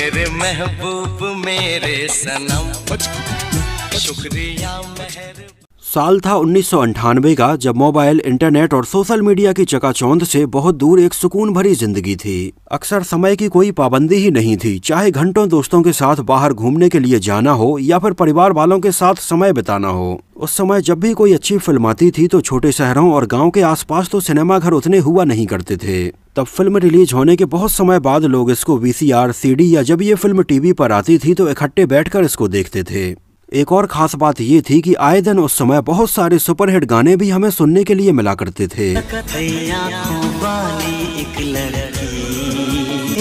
मेरे महबूब मेरे सनम शुक्रिया मेहर साल था उन्नीस का जब मोबाइल इंटरनेट और सोशल मीडिया की चकाचौंध से बहुत दूर एक सुकून भरी जिंदगी थी अक्सर समय की कोई पाबंदी ही नहीं थी चाहे घंटों दोस्तों के साथ बाहर घूमने के लिए जाना हो या फिर परिवार वालों के साथ समय बिताना हो उस समय जब भी कोई अच्छी फिल्म आती थी तो छोटे शहरों और गाँव के आसपास तो सिनेमाघर उतने हुआ नहीं करते थे तब फिल्म रिलीज होने के बहुत समय बाद लोग इसको वीसीआर, सीडी या जब ये फिल्म टीवी पर आती थी तो इकट्ठे बैठकर इसको देखते थे एक और खास बात ये थी कि आए दिन उस समय बहुत सारे सुपरहिट गाने भी हमें सुनने के लिए मिला करते थे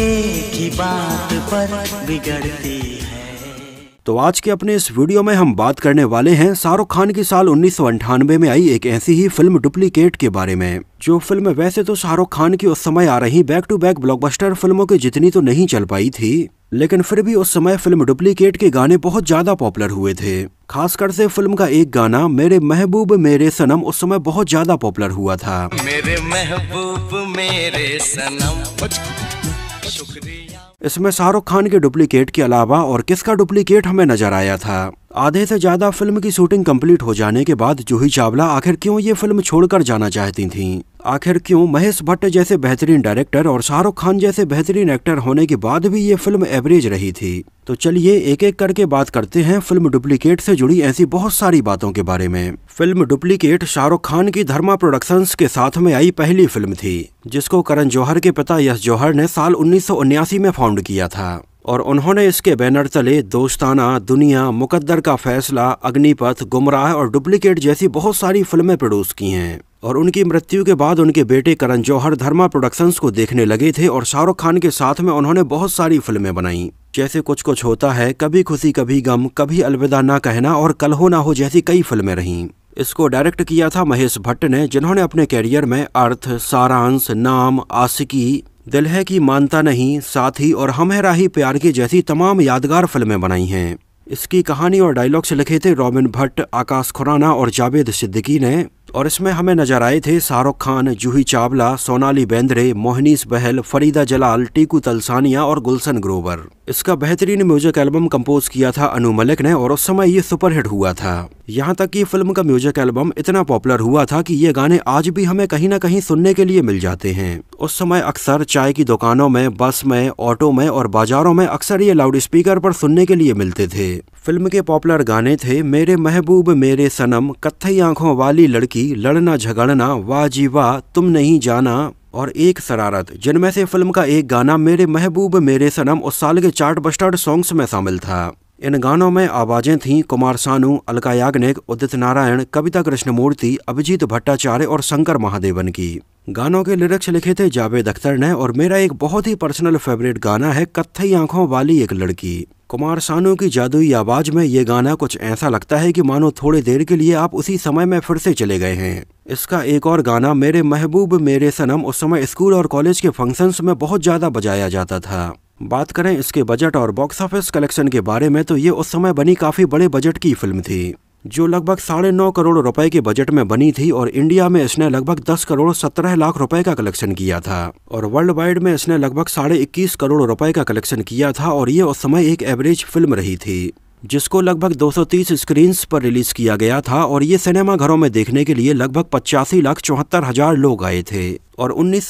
एक ही बात पर बिगड़ती तो आज के अपने इस वीडियो में हम बात करने वाले हैं शाहरुख खान की साल उन्नीस में आई एक ऐसी ही फिल्म डुप्लीकेट के बारे में जो फिल्म वैसे तो शाहरुख खान की उस समय आ रही बैक टू बैक ब्लॉकबस्टर फिल्मों की जितनी तो नहीं चल पाई थी लेकिन फिर भी उस समय फिल्म डुप्लीकेट के गाने बहुत ज्यादा पॉपुलर हुए थे खासकर से फिल्म का एक गाना मेरे महबूब मेरे सनम उस समय बहुत ज्यादा पॉपुलर हुआ था मेरे महबूब मेरे सनम शुक्रिया इसमें शाहरुख खान के डुप्लीकेट के अलावा और किसका डुप्लीकेट हमें नजर आया था आधे से ज़्यादा फिल्म की शूटिंग कंप्लीट हो जाने के बाद जूही चावला आखिर क्यों ये फिल्म छोड़कर जाना चाहती थीं? आखिर क्यों महेश भट्ट जैसे बेहतरीन डायरेक्टर और शाहरुख खान जैसे बेहतरीन एक्टर होने के बाद भी ये फिल्म एवरेज रही थी तो चलिए एक एक करके बात करते हैं फिल्म डुप्लीकेट से जुड़ी ऐसी बहुत सारी बातों के बारे में फिल्म डुप्लीकेट शाहरुख खान की धर्मा प्रोडक्शंस के साथ में आई पहली फिल्म थी जिसको करण जौहर के पिता यश जौहर ने साल उन्नीस में फाउंड किया था और उन्होंने इसके बैनर तले दोस्ताना दुनिया मुकद्दर का फैसला अग्निपथ गुमराह और डुप्लीकेट जैसी बहुत सारी फिल्में प्रोड्यूस की हैं और उनकी मृत्यु के बाद उनके बेटे करण जौहर धर्मा प्रोडक्शंस को देखने लगे थे और शाहरुख खान के साथ में उन्होंने बहुत सारी फिल्में बनाई जैसे कुछ कुछ होता है कभी खुशी कभी गम कभी अलविदा ना कहना और कल हो ना हो जैसी कई फिल्में रहीं इसको डायरेक्ट किया था महेश भट्ट ने जिन्होंने अपने कैरियर में अर्थ सारांश नाम आशिकी दिल है कि मानता नहीं साथ ही और हम है राही प्यार की जैसी तमाम यादगार फिल्में बनाई हैं इसकी कहानी और डायलॉग्स लिखे थे रॉबिन भट्ट आकाश खुराना और जावेद सिद्दीकी ने और इसमें हमें नजर आए थे शाहरुख खान जूही चावला सोनाली बेंद्रे मोहनीस बहल फरीदा जलाल टीकू तलसानिया और गुलशन ग्रोवर इसका बेहतरीन म्यूजिक एल्बम कंपोज किया था अनु मलिक ने और उस समय ये सुपरहिट हुआ था यहाँ तक कि फिल्म का म्यूजिक एल्बम इतना पॉपुलर हुआ था कि ये गाने आज भी हमें कहीं ना कहीं सुनने के लिए मिल जाते हैं उस समय अक्सर चाय की दुकानों में बस में ऑटो में और बाजारों में अक्सर ये लाउड स्पीकर पर सुनने के लिए मिलते थे फिल्म के पॉपुलर गाने थे मेरे महबूब मेरे सनम कत्थई आंखों वाली लड़की लड़ना झगड़ना वाह जी वाह तुम नहीं जाना और एक शरारत जिनमें से फिल्म का एक गाना मेरे महबूब मेरे सनम उस साल के चार्ट बस्टर्ड सॉन्ग्स में शामिल था इन गानों में आवाज़ें थीं कुमार सानू अलका याग्निक उदित नारायण कविता कृष्णमूर्ति अभिजीत भट्टाचार्य और शंकर महादेवन की गानों के लिरिक्स लिखे थे जावेद अख्तर ने और मेरा एक बहुत ही पर्सनल फेवरेट गाना है कत्थई आंखों वाली एक लड़की कुमार सानू की जादुई आवाज़ में ये गाना कुछ ऐसा लगता है कि मानो थोड़ी देर के लिए आप उसी समय में फिर से चले गए हैं इसका एक और गाना मेरे महबूब मेरे सनम उस समय स्कूल और कॉलेज के फंक्शंस में बहुत ज़्यादा बजाया जाता था बात करें इसके बजट और बॉक्स ऑफिस कलेक्शन के बारे में तो ये उस समय बनी काफ़ी बड़े बजट की फिल्म थी जो लगभग साढ़े नौ करोड़ रुपए के बजट में बनी थी और इंडिया में इसने लगभग दस करोड़ सत्रह लाख रुपए का कलेक्शन किया था और वर्ल्ड वाइड में इसने लगभग साढ़े इक्कीस करोड़ रुपए का कलेक्शन किया था और ये उस समय एक एवरेज फिल्म रही थी जिसको लगभग 230 स्क्रीन्स पर रिलीज किया गया था और ये सिनेमा घरों में देखने के लिए लगभग पचासी लाख चौहत्तर हजार लोग आए थे और उन्नीस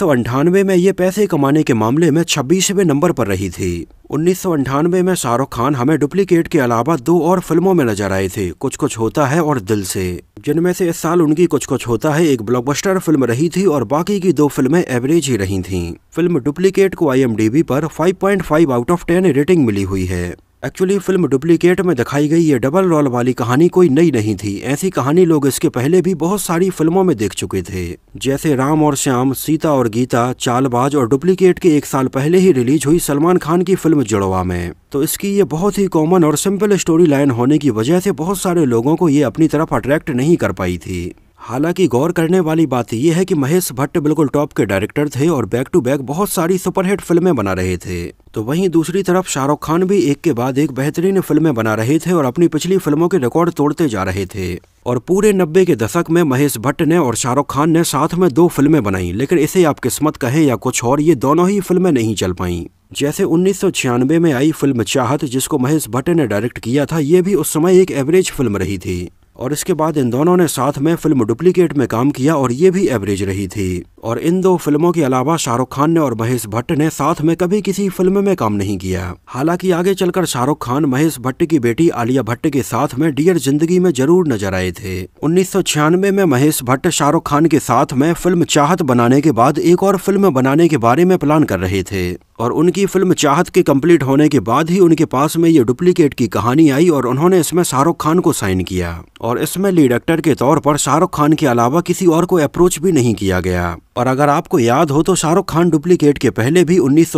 में ये पैसे कमाने के मामले में छब्बीसवें नंबर पर रही थी उन्नीस में शाहरुख खान हमें डुप्लीकेट के अलावा दो और फिल्मों में नजर आए थे कुछ कुछ होता है और दिल से जिनमें से इस साल उनकी कुछ कुछ होता है एक ब्लॉकबस्टर फिल्म रही थी और बाकी की दो फिल्में एवरेज ही रही थीं। फिल्म डुप्लीकेट को आईएमडीबी पर 5.5 आउट ऑफ 10 रेटिंग मिली हुई है एक्चुअली फिल्म डुप्लीकेट में दिखाई गई ये डबल रोल वाली कहानी कोई नई नहीं थी ऐसी कहानी लोग इसके पहले भी बहुत सारी फिल्मों में देख चुके थे जैसे राम और श्याम सीता और गीता चालबाज और डुप्लीकेट के एक साल पहले ही रिलीज हुई सलमान खान की फिल्म जुड़वा में तो इसकी ये बहुत ही कॉमन और सिंपल स्टोरी लाइन होने की वजह से बहुत सारे लोगों को ये अपनी तरफ अट्रैक्ट नहीं कर पाई थी हालांकि गौर करने वाली बात यह है कि महेश भट्ट बिल्कुल टॉप के डायरेक्टर थे और बैक टू बैक बहुत सारी सुपरहिट फिल्में बना रहे थे तो वहीं दूसरी तरफ शाहरुख खान भी एक के बाद एक बेहतरीन फिल्में बना रहे थे और अपनी पिछली फिल्मों के रिकॉर्ड तोड़ते जा रहे थे और पूरे नब्बे के दशक में महेश भट्ट ने और शाहरुख खान ने साथ में दो फिल्में बनाई लेकिन इसे आप किस्मत कहें या कुछ और ये दोनों ही फिल्में नहीं चल पाईं जैसे उन्नीस में आई फिल्म चाहत जिसको महेश भट्ट ने डायरेक्ट किया था ये भी उस समय एक एवरेज फिल्म रही थी और इसके बाद इन दोनों ने साथ में फिल्म डुप्लीकेट में काम किया और ये भी एवरेज रही थी और इन दो फिल्मों के अलावा शाहरुख खान ने और महेश भट्ट ने साथ में कभी किसी फिल्म में काम नहीं किया हालांकि आगे चलकर शाहरुख खान महेश भट्ट की बेटी आलिया भट्ट के साथ में डियर जिंदगी में जरूर नजर आए थे उन्नीस में महेश भट्ट शाहरुख खान के साथ में फिल्म चाहत बनाने के बाद एक और फिल्म बनाने के बारे में प्लान कर रहे थे और उनकी फिल्म चाहत के कंप्लीट होने के बाद ही उनके पास में ये डुप्लीकेट की कहानी आई और उन्होंने इसमें शाहरुख खान को साइन किया और इसमें लीड एक्टर के तौर पर शाहरुख खान के अलावा किसी और को अप्रोच भी नहीं किया गया और अगर आपको याद हो तो शाहरुख खान डुप्लीकेट के पहले भी उन्नीस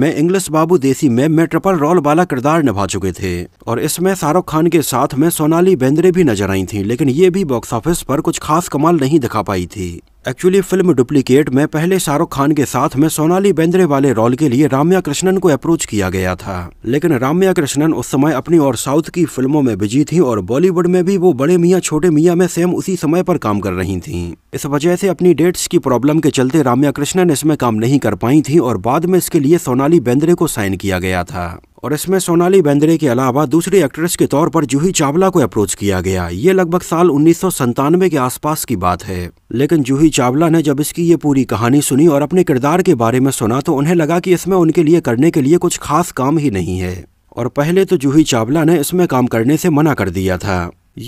में इंग्लिश बाबू देसी में में ट्रिपल रोल वाला किरदार निभा चुके थे और इसमें शाहरुख खान के साथ में सोनाली बेंद्रे भी नजर आई थी लेकिन ये भी बॉक्स ऑफिस पर कुछ खास कमाल नहीं दिखा पाई थी एक्चुअली फिल्म डुप्लीकेट में पहले शाहरुख खान के साथ में सोनाली बेंद्रे वाले रोल के लिए राम्या कृष्णन को अप्रोच किया गया था लेकिन राम्या कृष्णन उस समय अपनी और साउथ की फिल्मों में बिजी थी और बॉलीवुड में भी वो बड़े मियाँ छोटे मियाँ में सेम उसी समय पर काम कर रही थी इस वजह से अपनी डेट्स की प्रॉब्लम के चलते राम्या कृष्णन इसमें काम नहीं कर पाई थी और बाद में इसके लिए सोनाली बेंद्रे को साइन किया गया था और इसमें सोनाली बेंद्रे के अलावा दूसरी एक्ट्रेस के तौर पर जूही चावला को अप्रोच किया गया ये लगभग साल उन्नीस के आसपास की बात है लेकिन जूही चावला ने जब इसकी ये पूरी कहानी सुनी और अपने किरदार के बारे में सुना तो उन्हें लगा कि इसमें उनके लिए करने के लिए कुछ खास काम ही नहीं है और पहले तो जूही चावला ने इसमें काम करने से मना कर दिया था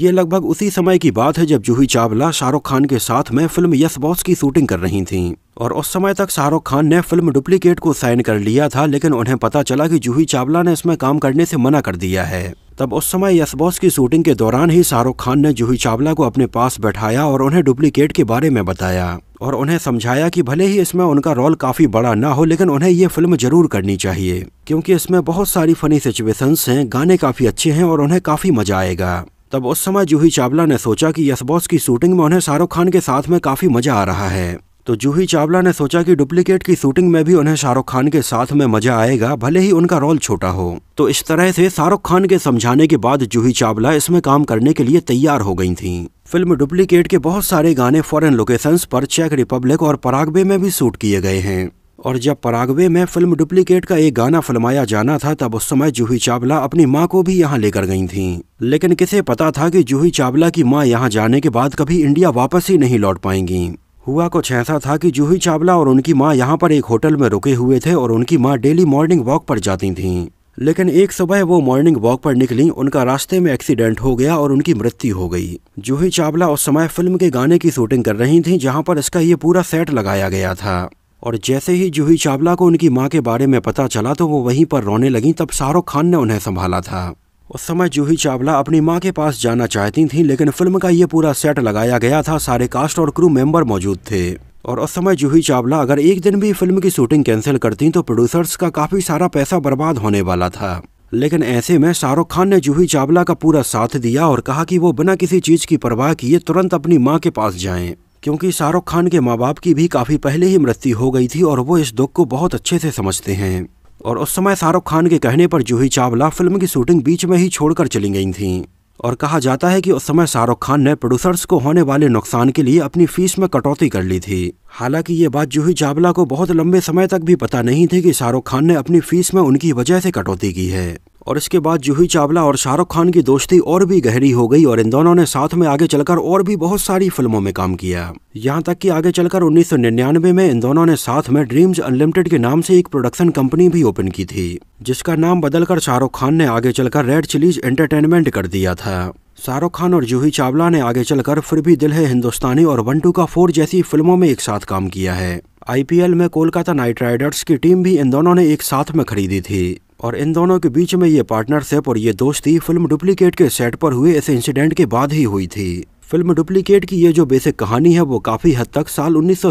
ये लगभग उसी समय की बात है जब जूही चावला शाहरुख खान के साथ में फिल्म यस बॉस की शूटिंग कर रही थीं और उस समय तक शाहरुख खान ने फिल्म डुप्लीकेट को साइन कर लिया था लेकिन उन्हें पता चला कि जूही चावला ने इसमें काम करने से मना कर दिया है तब उस समय यस बॉस की शूटिंग के दौरान ही शाहरुख खान ने जूही चावला को अपने पास बैठाया और उन्हें डुप्लीकेट के बारे में बताया और उन्हें समझाया कि भले ही इसमें उनका रोल काफी बड़ा ना हो लेकिन उन्हें ये फिल्म जरूर करनी चाहिए क्योंकि इसमें बहुत सारी फनी सिचुएशंस हैं गाने काफी अच्छे हैं और उन्हें काफी मजा आएगा तब उस समय जूही चावला ने सोचा कि यस बॉस की शूटिंग में उन्हें शाहरुख खान के साथ में काफी मजा आ रहा है तो जूही चावला ने सोचा कि डुप्लीकेट की शूटिंग में भी उन्हें शाहरुख खान के साथ में मजा आएगा भले ही उनका रोल छोटा हो तो इस तरह से शाहरुख खान के समझाने के बाद जूही चावला इसमें काम करने के लिए तैयार हो गई थी फिल्म डुप्लीकेट के बहुत सारे गाने फॉरेन लोकेशंस पर चेक रिपब्लिक और परागवे में भी शूट किए गए हैं और जब परागवे में फिल्म डुप्लीकेट का एक गाना फिल्माया जाना था तब उस समय जूही चावला अपनी माँ को भी यहाँ लेकर गई थीं लेकिन किसे पता था कि जूही चावला की माँ यहाँ जाने के बाद कभी इंडिया वापस ही नहीं लौट पाएंगी हुआ कुछ ऐसा था कि जूही चावला और उनकी माँ यहाँ पर एक होटल में रुके हुए थे और उनकी माँ डेली मॉर्निंग वॉक पर जाती थीं लेकिन एक सुबह वो मॉर्निंग वॉक पर निकली उनका रास्ते में एक्सीडेंट हो गया और उनकी मृत्यु हो गई जूही चावला उस समय फिल्म के गाने की शूटिंग कर रही थी जहाँ पर इसका ये पूरा सेट लगाया गया था और जैसे ही जूही चावला को उनकी माँ के बारे में पता चला तो वो वहीं पर रोने लगी तब शाहरुख खान ने उन्हें संभाला था उस समय जूही चावला अपनी माँ के पास जाना चाहती थी लेकिन फिल्म का ये पूरा सेट लगाया गया था सारे कास्ट और क्रू मेंबर मौजूद थे और उस समय जूही चावला अगर एक दिन भी फिल्म की शूटिंग कैंसिल करती तो प्रोड्यूसर्स का काफ़ी सारा पैसा बर्बाद होने वाला था लेकिन ऐसे में शाहरुख खान ने जूही चावला का पूरा साथ दिया और कहा कि वो बिना किसी चीज़ की परवाह किए तुरंत अपनी माँ के पास जाएँ क्योंकि शाहरुख खान के माँ बाप की भी काफ़ी पहले ही मृत्यु हो गई थी और वो इस दुख को बहुत अच्छे से समझते हैं और उस समय शाहरुख खान के कहने पर जूही चावला फिल्म की शूटिंग बीच में ही छोड़कर चली गई थीं और कहा जाता है कि उस समय शाहरुख खान ने प्रोड्यूसर्स को होने वाले नुकसान के लिए अपनी फीस में कटौती कर ली थी हालांकि ये बात जूही चावला को बहुत लंबे समय तक भी पता नहीं थी कि शाहरुख खान ने अपनी फीस में उनकी वजह से कटौती की है और इसके बाद जूही चावला और शाहरुख खान की दोस्ती और भी गहरी हो गई और इन दोनों ने साथ में आगे चलकर और भी बहुत सारी फिल्मों में काम किया यहाँ तक कि आगे चलकर 1999 में इन दोनों ने साथ में ड्रीम्स अनलिमिटेड के नाम से एक प्रोडक्शन कंपनी भी ओपन की थी जिसका नाम बदलकर शाहरुख खान ने आगे चलकर रेड चिलीज एंटरटेनमेंट कर दिया था शाहरुख खान और जूही चावला ने आगे चलकर फिर भी दिल है हिंदुस्तानी और वन टू का फोर जैसी फिल्मों में एक साथ काम किया है आईपीएल में कोलकाता नाइट राइडर्स की टीम भी इन दोनों ने एक साथ में खरीदी थी और इन दोनों के बीच में ये पार्टनरशिप और ये दोस्ती फिल्म डुप्लीकेट के सेट पर हुए इस इंसिडेंट के बाद ही हुई थी फिल्म डुप्लीकेट की ये जो बेसिक कहानी है वो काफ़ी हद तक साल उन्नीस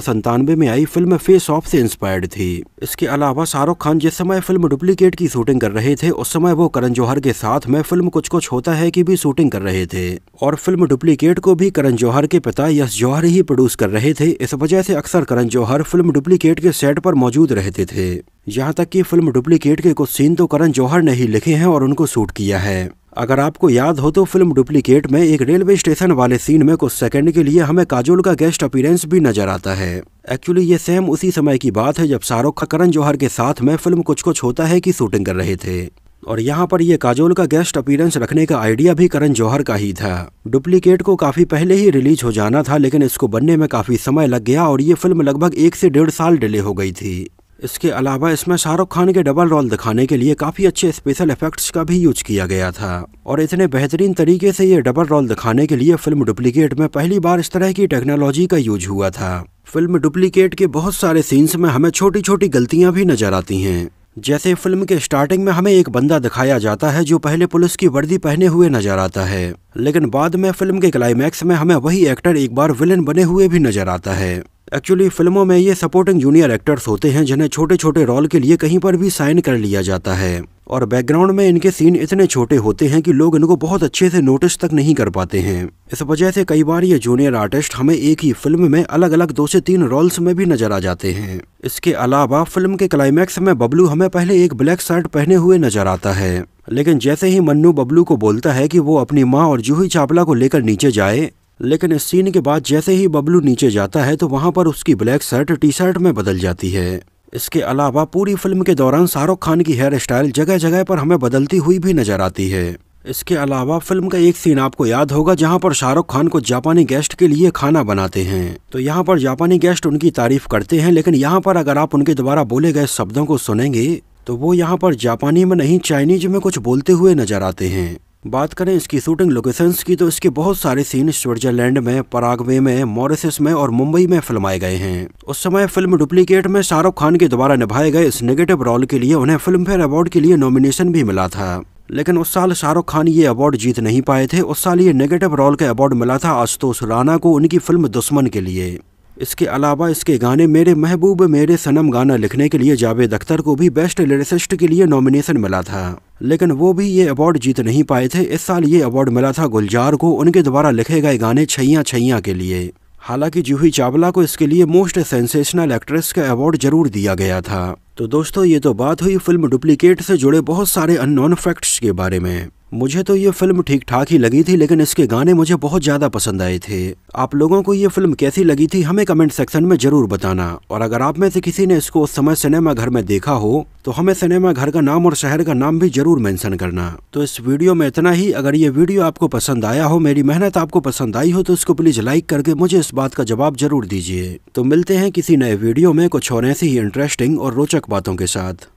में आई फिल्म फेस ऑफ से इंस्पायर्ड थी इसके अलावा शाहरुख खान जिस समय फिल्म डुप्लीकेट की शूटिंग कर रहे थे उस समय वो करण जौहर के साथ में फिल्म कुछ कुछ होता है की भी शूटिंग कर रहे थे और फिल्म डुप्लीकेट को भी करण जौहर के पिता यश जौहर ही प्रोड्यूस कर रहे थे इस वजह से अक्सर करण जौहर फिल्म डुप्लीकेट के सेट पर मौजूद रहते थे यहाँ तक कि फिल्म डुप्लीकेट के कुछ सीन तो करण जौहर ने ही लिखे हैं और उनको शूट किया है अगर आपको याद हो तो फिल्म डुप्लीकेट में एक रेलवे स्टेशन वाले सीन में कुछ सेकंड के लिए हमें काजोल का गेस्ट अपीरेंस भी नजर आता है एक्चुअली ये सेम उसी समय की बात है जब शाहरुख करण जौहर के साथ में फिल्म कुछ कुछ होता है की शूटिंग कर रहे थे और यहाँ पर यह काजोल का गेस्ट अपीरेंस रखने का आइडिया भी करण जौहर का ही था डुप्लीकेट को काफी पहले ही रिलीज हो जाना था लेकिन इसको बनने में काफी समय लग गया और ये फिल्म लगभग एक से डेढ़ साल डिले हो गई थी इसके अलावा इसमें शाहरुख खान के डबल रोल दिखाने के लिए काफ़ी अच्छे स्पेशल इफेक्ट्स का भी यूज किया गया था और इतने बेहतरीन तरीके से ये डबल रोल दिखाने के लिए फिल्म डुप्लीकेट में पहली बार इस तरह की टेक्नोलॉजी का यूज हुआ था फिल्म डुप्लीकेट के बहुत सारे सीन्स में हमें छोटी छोटी गलतियाँ भी नजर आती हैं जैसे फिल्म के स्टार्टिंग में हमें एक बंदा दिखाया जाता है जो पहले पुलिस की वर्दी पहने हुए नजर आता है लेकिन बाद में फिल्म के क्लाइमैक्स में हमें वही एक्टर एक बार विलन बने हुए भी नजर आता है एक्चुअली फिल्मों में ये सपोर्टिंग जूनियर एक्टर्स होते हैं जिन्हें छोटे छोटे रोल के लिए कहीं पर भी साइन कर लिया जाता है और बैकग्राउंड में इनके सीन इतने छोटे होते हैं कि लोग इनको बहुत अच्छे से नोटिस तक नहीं कर पाते हैं इस वजह से कई बार ये जूनियर आर्टिस्ट हमें एक ही फिल्म में अलग अलग दो से तीन रोल्स में भी नजर आ जाते हैं इसके अलावा फिल्म के क्लाइमैक्स में बबलू हमें पहले एक ब्लैक शर्ट पहने हुए नजर आता है लेकिन जैसे ही मन्नू बबलू को बोलता है कि वो अपनी माँ और जूही चावला को लेकर नीचे जाए लेकिन इस सीन के बाद जैसे ही बबलू नीचे जाता है तो वहाँ पर उसकी ब्लैक शर्ट टी शर्ट में बदल जाती है इसके अलावा पूरी फिल्म के दौरान शाहरुख खान की हेयर स्टाइल जगह जगह पर हमें बदलती हुई भी नजर आती है इसके अलावा फिल्म का एक सीन आपको याद होगा जहां पर शाहरुख खान को जापानी गेस्ट के लिए खाना बनाते हैं तो यहां पर जापानी गेस्ट उनकी तारीफ करते हैं लेकिन यहां पर अगर आप उनके द्वारा बोले गए शब्दों को सुनेंगे तो वो यहाँ पर जापानी में नहीं चाइनीज में कुछ बोलते हुए नजर आते हैं बात करें इसकी शूटिंग लोकेशंस की तो इसके बहुत सारे सीन स्विट्जरलैंड में परागवे में मॉरिसस में और मुंबई में फिल्माए गए हैं उस समय फिल्म डुप्लीकेट में शाहरुख खान के द्वारा निभाए गए इस नेगेटिव रोल के लिए उन्हें फिल्म फेयर अवार्ड के लिए नॉमिनेशन भी मिला था लेकिन उस साल शाहरुख खान ये अवार्ड जीत नहीं पाए थे उस साल ये नेगेटिव रोल का अवार्ड मिला था आशुतोष राणा को उनकी फिल्म दुश्मन के लिए इसके अलावा इसके गाने मेरे महबूब मेरे सनम गाना लिखने के लिए जावेद अख्तर को भी बेस्ट लिरिसिस्ट के लिए नॉमिनेशन मिला था लेकिन वो भी ये अवार्ड जीत नहीं पाए थे इस साल ये अवार्ड मिला था गुलजार को उनके द्वारा लिखे गए गाने छैया छैया के लिए हालांकि जूही चावला को इसके लिए मोस्ट सेंसेशनल एक्ट्रेस का अवार्ड जरूर दिया गया था तो दोस्तों ये तो बात हुई फिल्म डुप्लीकेट से जुड़े बहुत सारे अननोन फैक्ट्स के बारे में मुझे तो ये फिल्म ठीक ठाक ही लगी थी लेकिन इसके गाने मुझे बहुत ज़्यादा पसंद आए थे आप लोगों को ये फिल्म कैसी लगी थी हमें कमेंट सेक्शन में ज़रूर बताना और अगर आप में से किसी ने इसको उस समय सिनेमा घर में देखा हो तो हमें सिनेमा घर का नाम और शहर का नाम भी जरूर मेंशन करना तो इस वीडियो में इतना ही अगर ये वीडियो आपको पसंद आया हो मेरी मेहनत आपको पसंद आई हो तो इसको प्लीज़ लाइक करके मुझे इस बात का जवाब जरूर दीजिए तो मिलते हैं किसी नए वीडियो में कुछ और ऐसी ही इंटरेस्टिंग और रोचक बातों के साथ